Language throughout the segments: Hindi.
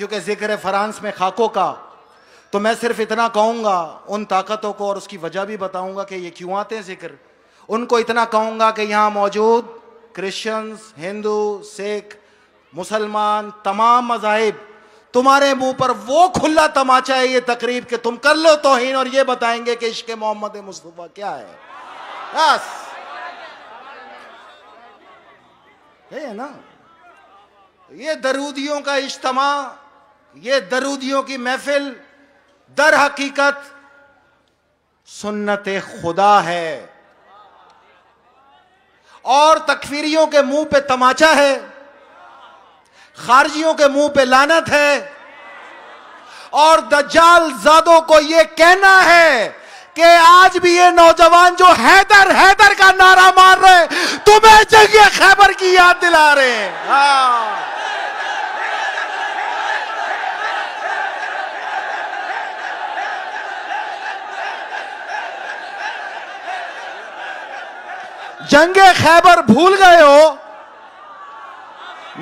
क्योंकि जिक्र है फ्रांस में खाकों का तो मैं सिर्फ इतना कहूँगा उन ताकतों को और उसकी वजह भी बताऊँगा कि ये क्यों आते हैं जिक्र उनको इतना कहूँगा कि यहाँ मौजूद क्रिश्चियंस हिंदू सिख मुसलमान तमाम मजाहिब तुम्हारे मुंह पर वो खुला तमाचा है ये तकरीब कि तुम कर लो तोहिन और ये बताएंगे कि इश्क मोहम्मद मुस्तफ़ा क्या है बस ये है ना ये दरूदियों का इज्तमा ये दरूदियों की महफिल दर हकीकत सुन्नत खुदा है और तकफीरियों के मुंह पे तमाचा है खारजियों के मुंह पे लानत है और दज्जाल जादों को यह कहना है कि आज भी ये नौजवान जो हैदर हैदर का नारा मार रहे तुम्हें जंग खैबर की याद दिला रहे हैं हाँ। जंगे खैबर भूल गए हो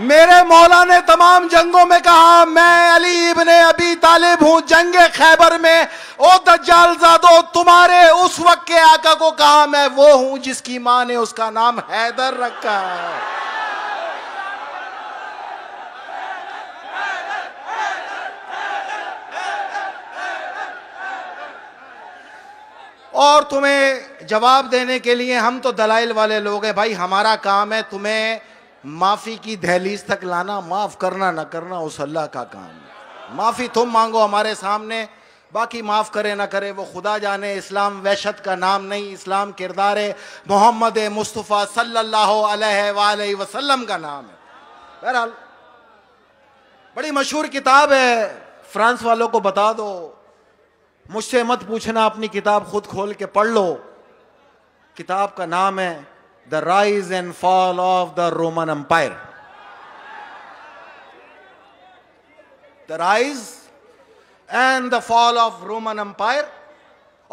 मेरे मौला ने तमाम जंगों में कहा मैं अली इब्ने अबी तालिब हूं जंग खैबर में ओ दज्जाल जादो तुम्हारे उस वक्त के आका को कहा मैं वो हूं जिसकी माँ ने उसका नाम हैदर रखा है और तुम्हें जवाब देने के लिए हम तो दलाइल वाले लोग हैं भाई हमारा काम है तुम्हें माफ़ी की दहलीज तक लाना माफ़ करना ना करना उस अल्लाह का काम है माफ़ी तुम मांगो हमारे सामने बाकी माफ़ करे ना करे वो खुदा जाने इस्लाम वहशत का नाम नहीं इस्लाम किरदार मोहम्मद मुस्तफ़ा सल्लल्लाहु अलैहि वसल्लम का नाम है बहरहाल बड़ी मशहूर किताब है फ्रांस वालों को बता दो मुझसे मत पूछना अपनी किताब खुद खोल के पढ़ लो किताब का नाम है the rise and fall of the Roman empire the rise and the fall of Roman empire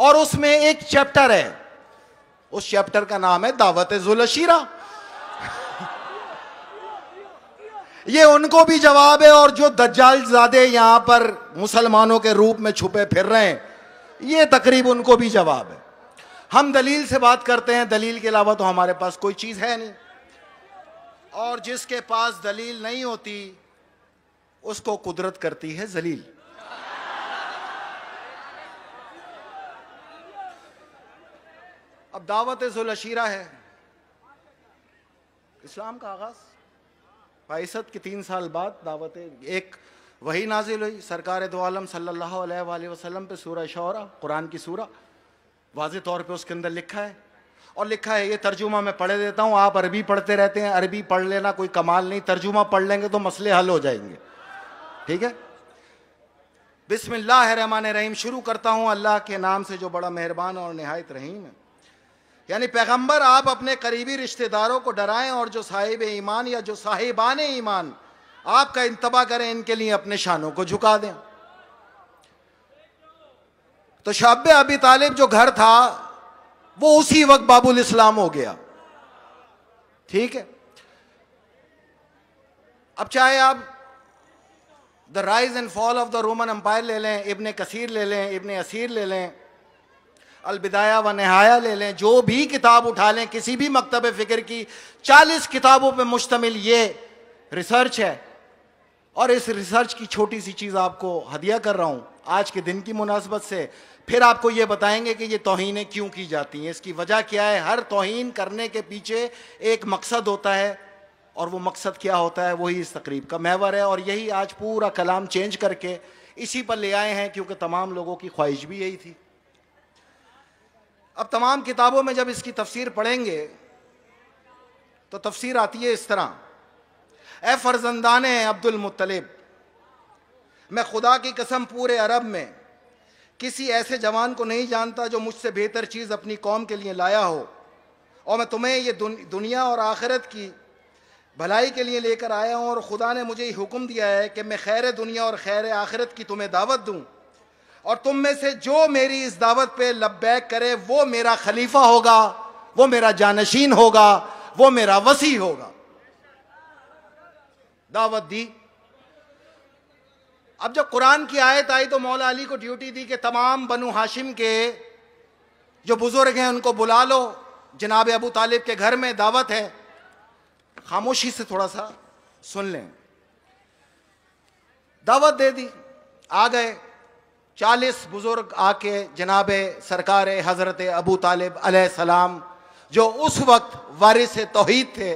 और उसमें एक चैप्टर है उस चैप्टर का नाम है दावत जुलशीरा ये उनको भी जवाब है और जो दज्जाल ज्यादा यहां पर मुसलमानों के रूप में छुपे फिर रहे हैं ये तकरीब उनको भी जवाब है हम दलील से बात करते हैं दलील के अलावा तो हमारे पास कोई चीज़ है नहीं और जिसके पास दलील नहीं होती उसको कुदरत करती है जलील अब दावत जुलशीरा है इस्लाम का आगाज बाईसत के तीन साल बाद दावत एक वही नाजिल हुई सरकार दो आलम सल्लल्लाहु अलैहि वसल्लम पे शौरा कुरान की सूरह वाज तौर पर उसके अंदर लिखा है और लिखा है ये तर्जुमा मैं पढ़े देता हूँ आप अरबी पढ़ते रहते हैं अरबी पढ़ लेना कोई कमाल नहीं तर्जुमा पढ़ लेंगे तो मसले हल हो जाएंगे ठीक है बिसमान रहीम शुरू करता हूँ अल्लाह के नाम से जो बड़ा मेहरबान और नहायत रहीम है यानी पैगंबर आप अपने करीबी रिश्तेदारों को डराएं और जो साहिब ईमान या जो साहिबान ईमान आपका इंतबा करें इनके लिए अपने शानों को झुका दें तो शाब अबी तालिब जो घर था वो उसी वक्त बाबुल इस्लाम हो गया ठीक है अब चाहे आप the rise and fall of the Roman empire ले लें इबन कसीर ले लें इबन असीर ले लें अलबिदाया व नहाया ले लें जो भी किताब उठा लें किसी भी मकतब फ़िक्र की चालीस किताबों पर मुश्तमिल ये रिसर्च है और इस रिसर्च की छोटी सी चीज़ आपको हदिया कर रहा हूँ आज के दिन की मुनासबत से फिर आपको ये बताएंगे कि ये तोहनीें क्यों की जाती हैं इसकी वजह क्या है हर तोहन करने के पीछे एक मकसद होता है और वो मकसद क्या होता है वही इस तकरीब का महवर है और यही आज पूरा कलाम चेंज करके इसी पर ले आए हैं क्योंकि तमाम लोगों की ख्वाहिश भी यही थी अब तमाम किताबों में जब इसकी तफसीर पढ़ेंगे तो तफसीर आती है इस तरह ए फर्जंदान अब्दुल मुतलिब मैं खुदा की कसम पूरे अरब में किसी ऐसे जवान को नहीं जानता जो मुझसे बेहतर चीज़ अपनी कौम के लिए लाया हो और मैं तुम्हें ये दुन, दुनिया और आखिरत की भलाई के लिए लेकर आया हूँ और ख़ुदा ने मुझे ये हुक्म दिया है कि मैं खैर दुनिया और खैर आखिरत की तुम्हें दावत दूँ और तुम में से जो मेरी इस दावत पे लब्बैक करे वो मेरा खलीफा होगा वो मेरा जानशीन होगा वो मेरा वसी होगा दावत दी अब जब कुरान की आयत आई तो मौला अली को ड्यूटी दी कि तमाम बनु हाशिम के जो बुज़ुर्ग हैं उनको बुला लो जनाब अबू तालिब के घर में दावत है खामोशी से थोड़ा सा सुन लें दावत दे दी आ गए चालीस बुज़ुर्ग आके जनाब सरकार हज़रत अबू तालिब सलाम जो उस वक्त वारिस तोहीद थे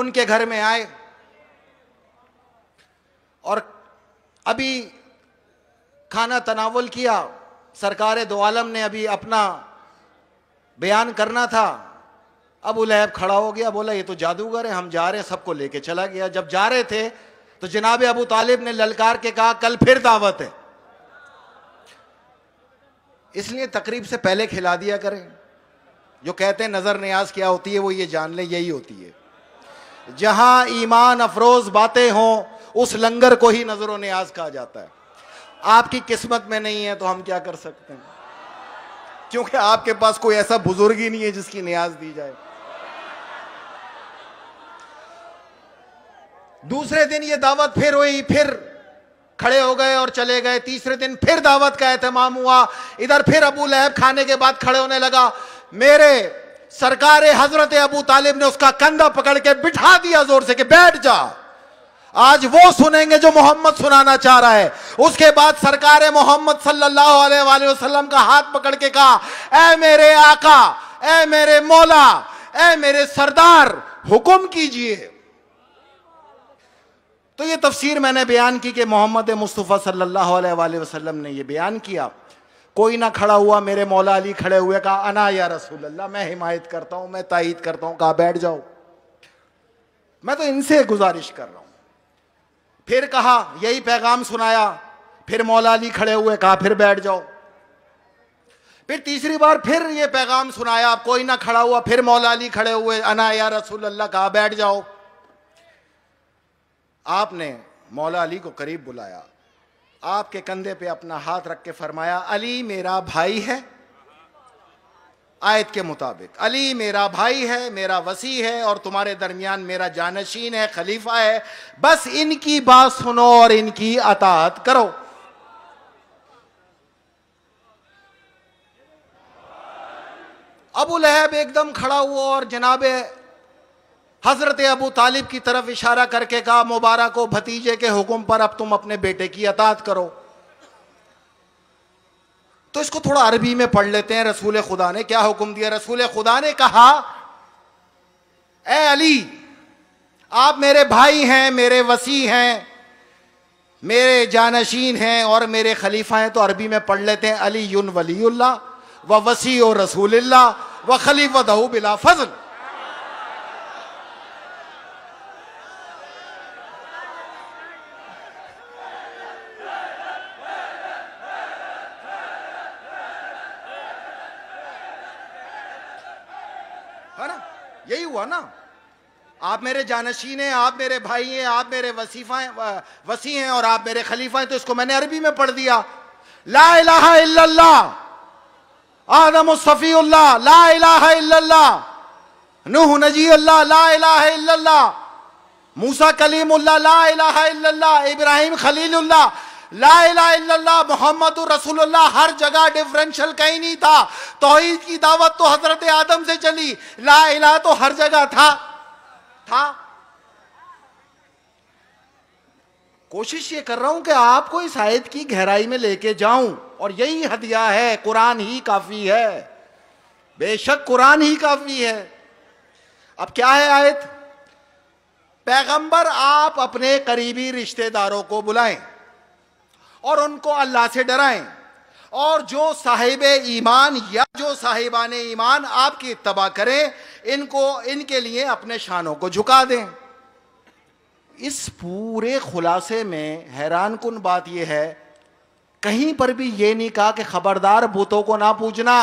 उनके घर में आए और अभी खाना तनावल किया सरकार दो आलम ने अभी अपना बयान करना था अब उलैब खड़ा हो गया बोला ये तो जादूगर है हम जा रहे हैं सबको लेके चला गया जब जा रहे थे तो जनाब अबू तालिब ने ललकार के कहा कल फिर दावत है इसलिए तकरीब से पहले खिला दिया करें जो कहते हैं नज़र न्याज क्या होती है वो ये जान ले यही होती है जहां ईमान अफरोज बातें हों उस लंगर को ही नजरों न्याज कहा जाता है आपकी किस्मत में नहीं है तो हम क्या कर सकते हैं क्योंकि आपके पास कोई ऐसा बुजुर्ग ही नहीं है जिसकी न्याज दी जाए दूसरे दिन ये दावत फिर हुई फिर खड़े हो गए और चले गए तीसरे दिन फिर दावत का एहतमाम हुआ इधर फिर अबू लहब खाने के बाद खड़े होने लगा मेरे सरकार हजरत अबू तालिब ने उसका कंधा पकड़ के बिठा दिया जोर से कि बैठ जा आज वो सुनेंगे जो मोहम्मद सुनाना चाह रहा है उसके बाद सरकार मोहम्मद सल्लल्लाहु अलैहि वसल्लम का हाथ पकड़ के कहा ए मेरे आका ए मेरे मौला ए मेरे सरदार हुक्म कीजिए तो ये तफसीर मैंने बयान की कि मोहम्मद मुस्तफ़ा सल्लल्लाहु अलैहि वसल्लम ने ये बयान किया कोई ना खड़ा हुआ मेरे मौला अली खड़े हुए कहा अना या रसूल अल्लाह मैं हिमायत करता हूं मैं तायद करता हूं कहा बैठ जाओ मैं तो इनसे गुजारिश कर रहा हूं फिर कहा यही पैगाम सुनाया फिर मौला अली खड़े हुए कहा फिर बैठ जाओ फिर तीसरी बार फिर ये पैगाम सुनाया आप कोई ना खड़ा हुआ फिर मौला अली खड़े हुए अना या रसूल अल्लाह कहा बैठ जाओ आपने मौला अली को करीब बुलाया आपके कंधे पे अपना हाथ रख के फरमाया अली मेरा भाई है आयत के मुताबिक अली मेरा भाई है मेरा वसी है और तुम्हारे दरमियान मेरा जानशीन है खलीफा है बस इनकी बात सुनो और इनकी अतात करो अबू लहब एकदम खड़ा हुआ और जनाब हजरत अबू तालिब की तरफ इशारा करके कहा मुबारक हो भतीजे के हुक्म पर अब तुम अपने बेटे की अतात करो तो इसको थोड़ा अरबी में पढ़ लेते हैं रसूल खुदा ने क्या हुक्म दिया रसूल खुदा ने कहा ए अली आप मेरे भाई हैं मेरे वसी हैं मेरे जानशीन हैं और मेरे खलीफा हैं तो अरबी में पढ़ लेते हैं अली युन व वसी और रसूल्ला व दहू बिला फजल हुआ ना आप मेरे जानशीन हैं आप मेरे भाई हैं आप मेरे वसीफा हैं वसी हैं और आप मेरे खलीफा हैं तो इसको मैंने अरबी में पढ़ दिया ला इलाहा इल्लल्लाह आदम सफ़ी ला इलाहा इल्लल्लाह नूह नजी अल्लाह ला इलाहा इल्लल्लाह मूसा कलीमुल्लाह ला इलाहा इल्लल्लाह इब्राहिम खलीलुल्लाह ला मोहम्मद रसुल्ला हर जगह डिफरेंशियल कहीं नहीं था तोहिद की दावत तो हजरत आदम से चली ला इला तो हर जगह था था कोशिश ये कर रहा हूं कि आपको इस आयत की गहराई में लेके जाऊं और यही हदिया है कुरान ही काफी है बेशक कुरान ही काफी है अब क्या है आयत पैगंबर आप अपने करीबी रिश्तेदारों को बुलाएं और उनको अल्लाह से डराएं और जो साहिब ईमान या जो साहिबान ईमान आपकी इतबा करें इनको इनके लिए अपने शानों को झुका दें इस पूरे खुलासे में हैरान कन बात यह है कहीं पर भी ये नहीं कहा कि खबरदार बुतों को ना पूजना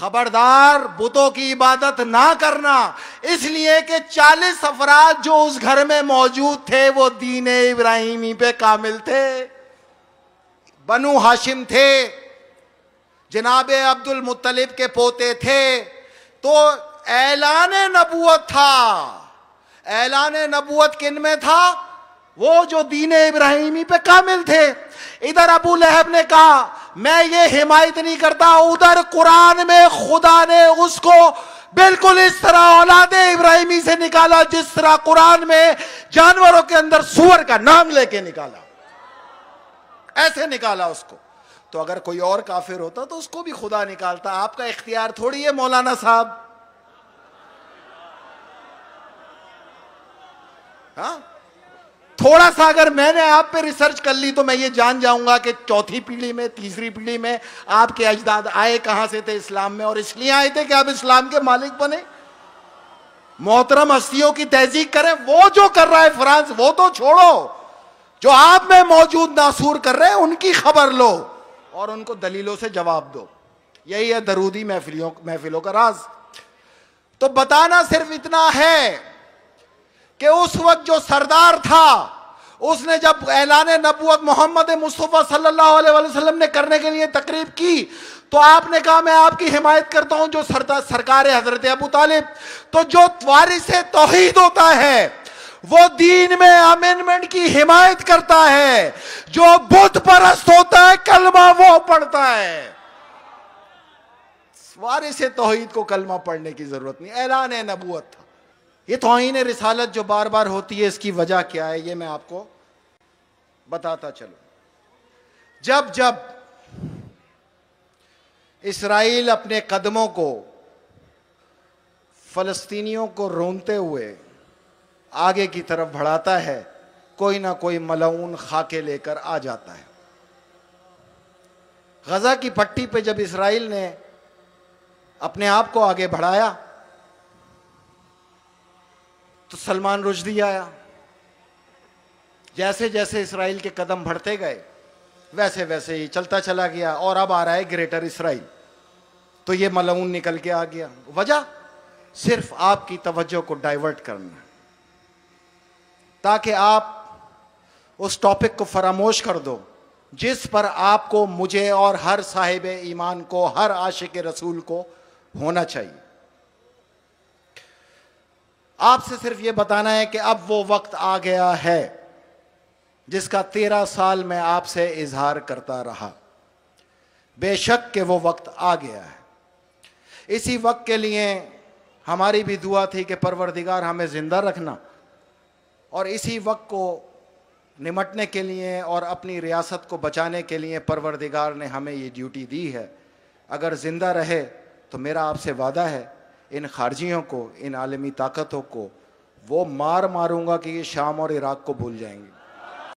खबरदार बुतों की इबादत ना करना इसलिए कि चालीस अफराद जो उस घर में मौजूद थे वो दीन इब्राहिमी पे कामिल थे बनु हाशिम थे जनाब अब्दुल मुत्तलिब के पोते थे तो ऐलान नबूत था ऐलान नबूत किन में था वो जो दीन इब्राहिमी पे कामिल थे इधर अबू लहब ने कहा मैं ये हिमायत नहीं करता उधर कुरान में खुदा ने उसको बिल्कुल इस तरह औलाद इब्राहिमी से निकाला जिस तरह कुरान में जानवरों के अंदर सुअर का नाम लेके निकाला ऐसे निकाला उसको तो अगर कोई और काफिर होता तो उसको भी खुदा निकालता आपका इख्तियार थोड़ी है मौलाना साहब हाँ थोड़ा सा अगर मैंने आप पे रिसर्च कर ली तो मैं ये जान जाऊंगा कि चौथी पीढ़ी में तीसरी पीढ़ी में आपके अजदाद आए कहां से थे इस्लाम में और इसलिए आए थे कि आप इस्लाम के मालिक बने मोहतरम हस्तियों की तहजीक करें वो जो कर रहा है फ्रांस वो तो छोड़ो जो आप में मौजूद नासूर कर रहे हैं उनकी खबर लो और उनको दलीलों से जवाब दो यही है दरूदी महफिलों महफिलों का राज तो बताना सिर्फ इतना है कि उस वक्त जो सरदार था उसने जब ऐलान नबूत मोहम्मद मुस्तफ़ा सल्लल्लाहु अलैहि वसल्लम ने करने के लिए तकरीब की तो आपने कहा मैं आपकी हिमायत करता हूं जो सरदार सरकार हजरत अबू तालिब तो जो वारिस तोहीद होता है वो दीन में अमेनमेंट की हिमायत करता है जो बुद्ध परस्त होता है कलमा वो पढ़ता है वारिस तोहीद को कलमा पढ़ने की जरूरत नहीं ऐलान नबूत था ये तोहन रिसालत जो बार बार होती है इसकी वजह क्या है ये मैं आपको बताता चलू जब जब इसराइल अपने कदमों को फलस्तीनियों को रोनते हुए आगे की तरफ बढ़ाता है कोई ना कोई मलऊन खाके लेकर आ जाता है गजा की पट्टी पे जब इसराइल ने अपने आप को आगे बढ़ाया तो सलमान रुजदी आया जैसे जैसे इसराइल के कदम बढ़ते गए वैसे वैसे ही चलता चला गया और अब आ रहा है ग्रेटर इसराइल तो ये मलऊन निकल के आ गया वजह सिर्फ आपकी तवज्जो को डाइवर्ट करना ताकि आप उस टॉपिक को फरामोश कर दो जिस पर आपको मुझे और हर साहिब ईमान को हर आशिक रसूल को होना चाहिए आपसे सिर्फ ये बताना है कि अब वो वक्त आ गया है जिसका तेरह साल मैं आपसे इजहार करता रहा बेशक के वो वक्त आ गया है इसी वक्त के लिए हमारी भी दुआ थी कि परवरदिगार हमें ज़िंदा रखना और इसी वक्त को निमटने के लिए और अपनी रियासत को बचाने के लिए परवरदिगार ने हमें ये ड्यूटी दी है अगर ज़िंदा रहे तो मेरा आपसे वादा है इन खारजियों को इन आलमी ताकतों को वो मार मारूंगा कि ये शाम और इराक को भूल जाएंगे